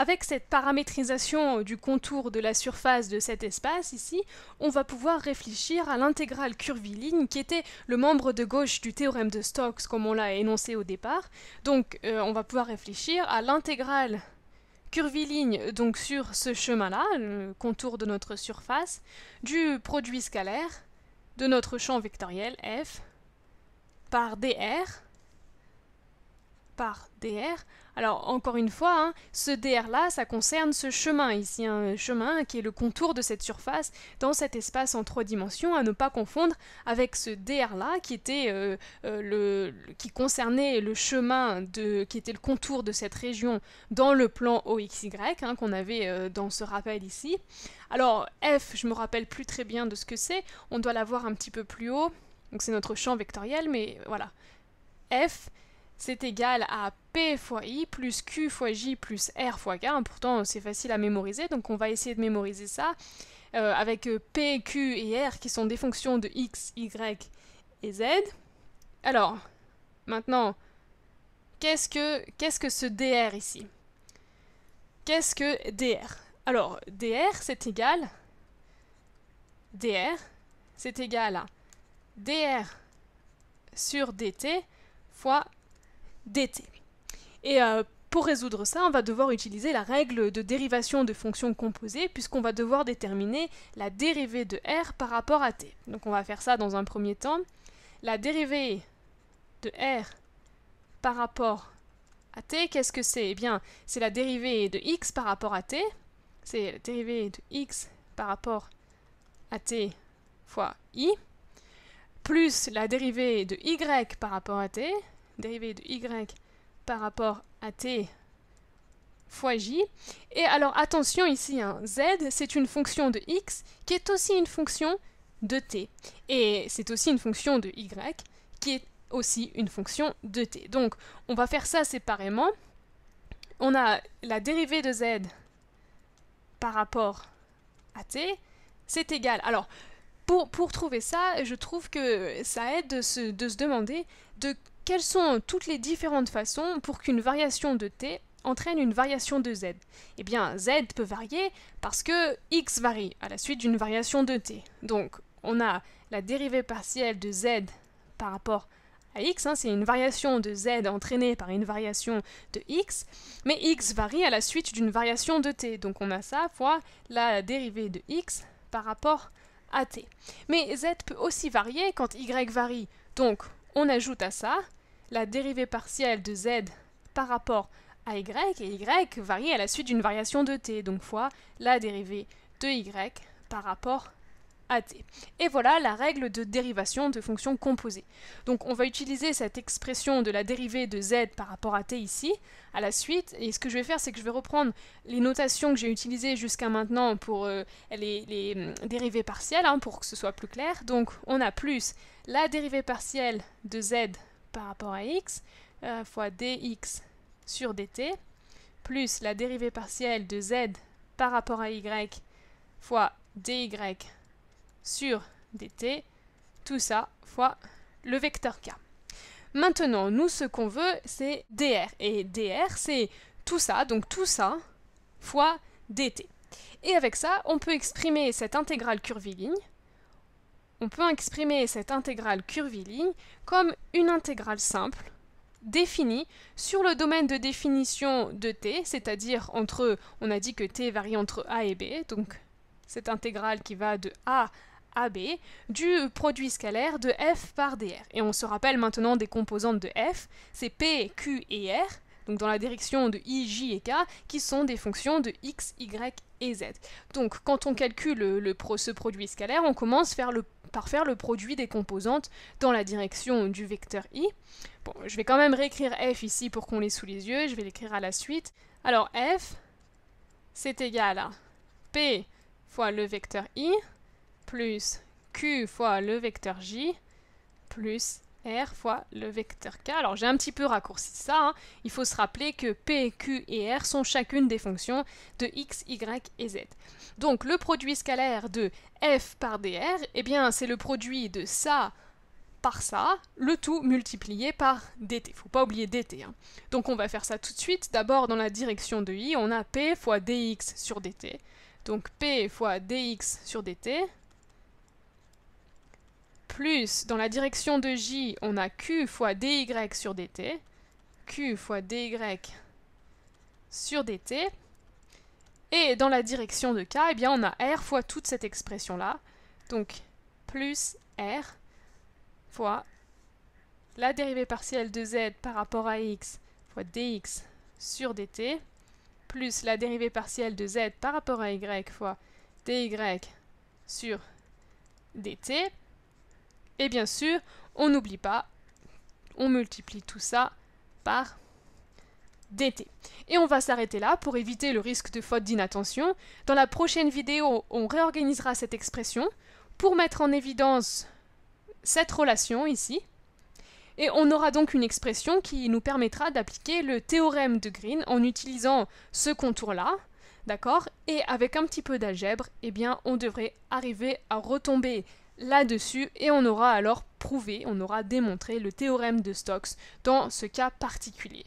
Avec cette paramétrisation euh, du contour de la surface de cet espace ici, on va pouvoir réfléchir à l'intégrale curviligne qui était le membre de gauche du théorème de Stokes comme on l'a énoncé au départ. Donc euh, on va pouvoir réfléchir à l'intégrale curviligne donc sur ce chemin-là, le contour de notre surface, du produit scalaire de notre champ vectoriel f par dr par dr. Alors encore une fois, hein, ce dr là, ça concerne ce chemin ici, un chemin qui est le contour de cette surface dans cet espace en trois dimensions, à ne pas confondre avec ce dr là qui était euh, euh, le, qui concernait le chemin de, qui était le contour de cette région dans le plan OXY hein, qu'on avait euh, dans ce rappel ici. Alors f, je me rappelle plus très bien de ce que c'est, on doit l'avoir un petit peu plus haut. Donc c'est notre champ vectoriel, mais voilà. F, c'est égal à P fois I plus Q fois J plus R fois K. Pourtant, c'est facile à mémoriser, donc on va essayer de mémoriser ça euh, avec euh, P, Q et R qui sont des fonctions de X, Y et Z. Alors, maintenant, qu'est-ce que, ce que ce DR ici Qu'est-ce que DR Alors, DR, c'est égal... DR, c'est égal à DR sur dt fois dt. Et euh, pour résoudre ça, on va devoir utiliser la règle de dérivation de fonctions composées, puisqu'on va devoir déterminer la dérivée de r par rapport à t. Donc on va faire ça dans un premier temps. La dérivée de r par rapport à t, qu'est-ce que c'est Eh bien, c'est la dérivée de x par rapport à t. C'est la dérivée de x par rapport à t fois i, plus la dérivée de y par rapport à t, dérivée de y par rapport à t fois j. Et alors attention ici, hein, z c'est une fonction de x qui est aussi une fonction de t. Et c'est aussi une fonction de y qui est aussi une fonction de t. Donc on va faire ça séparément. On a la dérivée de z par rapport à t, c'est égal. Alors pour, pour trouver ça, je trouve que ça aide de se, de se demander de quelles sont toutes les différentes façons pour qu'une variation de t entraîne une variation de z Eh bien, z peut varier parce que x varie à la suite d'une variation de t. Donc, on a la dérivée partielle de z par rapport à x, hein, c'est une variation de z entraînée par une variation de x, mais x varie à la suite d'une variation de t. Donc, on a ça fois la dérivée de x par rapport à t. Mais z peut aussi varier quand y varie. Donc, on ajoute à ça la dérivée partielle de z par rapport à y et y varie à la suite d'une variation de t, donc fois la dérivée de y par rapport à t. Et voilà la règle de dérivation de fonctions composées. Donc on va utiliser cette expression de la dérivée de z par rapport à t ici, à la suite, et ce que je vais faire c'est que je vais reprendre les notations que j'ai utilisées jusqu'à maintenant pour euh, les, hum, dérivées partielles, hein, pour que ce soit plus clair. Donc on a plus la dérivée partielle de z par rapport à x euh, fois dx sur dt plus la dérivée partielle de z par rapport à y fois dy sur dt, tout ça fois le vecteur k. Maintenant, nous, ce qu'on veut, c'est dr. Et dr, c'est tout ça, donc tout ça, fois dt. Et avec ça, on peut exprimer cette intégrale curviligne on peut exprimer cette intégrale curviligne comme une intégrale simple définie sur le domaine de définition de t, c'est-à-dire entre, on a dit que t varie entre a et b, donc cette intégrale qui va de a à b du produit scalaire de f par dr. Et on se rappelle maintenant des composantes de f, c'est p, q et r, donc dans la direction de i, j et k, qui sont des fonctions de x, y et z. Donc quand on calcule le, ce produit scalaire, on commence vers le par faire le produit des composantes dans la direction du vecteur i. Bon, je vais quand même réécrire f ici pour qu'on l'ait sous les yeux, je vais l'écrire à la suite. Alors f, c'est égal à p fois le vecteur i plus q fois le vecteur j plus R fois le vecteur K. Alors j'ai un petit peu raccourci ça. Hein. Il faut se rappeler que P, Q et R sont chacune des fonctions de X, Y et Z. Donc le produit scalaire de F par dr, eh bien c'est le produit de ça par ça, le tout multiplié par dt. Faut pas oublier dt. Hein. Donc on va faire ça tout de suite. D'abord dans la direction de i, on a p fois dx sur dt. Donc p fois dx sur dt, plus, dans la direction de J, on a Q fois dy sur dt. Q fois dy sur dt. Et dans la direction de K, eh bien, on a R fois toute cette expression-là. Donc, plus R fois la dérivée partielle de Z par rapport à X fois dx sur dt, plus la dérivée partielle de Z par rapport à Y fois dy sur dt. Et bien sûr, on n'oublie pas, on multiplie tout ça par dt. Et on va s'arrêter là pour éviter le risque de faute d'inattention. Dans la prochaine vidéo, on réorganisera cette expression pour mettre en évidence cette relation ici. Et on aura donc une expression qui nous permettra d'appliquer le théorème de Green en utilisant ce contour-là, d'accord Et avec un petit peu d'algèbre, eh bien, on devrait arriver à retomber là-dessus et on aura alors prouvé, on aura démontré le théorème de Stokes dans ce cas particulier.